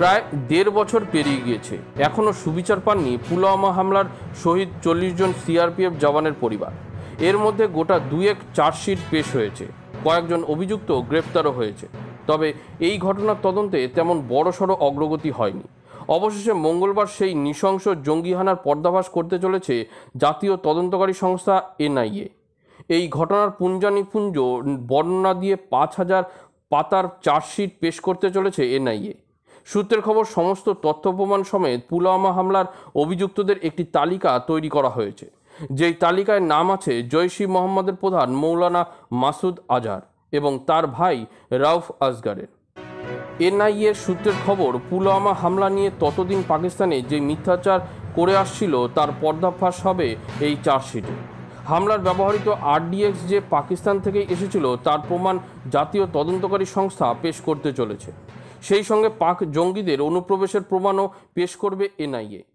প্রায় দেড় বছর পেরিয়ে গিয়েছে এখনও সুবিচার পাননি পুলওয়ামা হামলার শহীদ চল্লিশ জন সিআরপিএফ জওয়ানের পরিবার এর মধ্যে গোটা দুয়েক চার্জশিট পেশ হয়েছে কয়েকজন অভিযুক্ত গ্রেপ্তারও হয়েছে তবে এই ঘটনার তদন্তে তেমন বড়সড় অগ্রগতি হয়নি অবশেষে মঙ্গলবার সেই নৃশংস জঙ্গিহানার পর্দাভাস করতে চলেছে জাতীয় তদন্তকারী সংস্থা এনআইএ এই ঘটনার পুঞ্জানিপুঞ্জ বর্ণনা দিয়ে পাঁচ হাজার পাতার চার্জশিট পেশ করতে চলেছে এনআইএ সূত্রের খবর সমস্ত তথ্য প্রমাণ সমেত পুলওয়ামা হামলার অভিযুক্তদের একটি তালিকা তৈরি করা হয়েছে যেই তালিকায় নাম আছে জৈশি মোহাম্মদের প্রধান মৌলানা মাসুদ আজার এবং তার ভাই রাউফ আজগারের এনআইএর সূত্রের খবর পুলওয়ামা হামলা নিয়ে ততদিন পাকিস্তানে যে মিথ্যাচার করে আসছিল তার পর্দাফাঁস হবে এই চার্জশিটে হামলার ব্যবহৃত আরডিএক্স যে পাকিস্তান থেকেই এসেছিল তার প্রমাণ জাতীয় তদন্তকারী সংস্থা পেশ করতে চলেছে সেই সঙ্গে পাক জঙ্গিদের অনুপ্রবেশের প্রমাণও পেশ করবে এনআইএ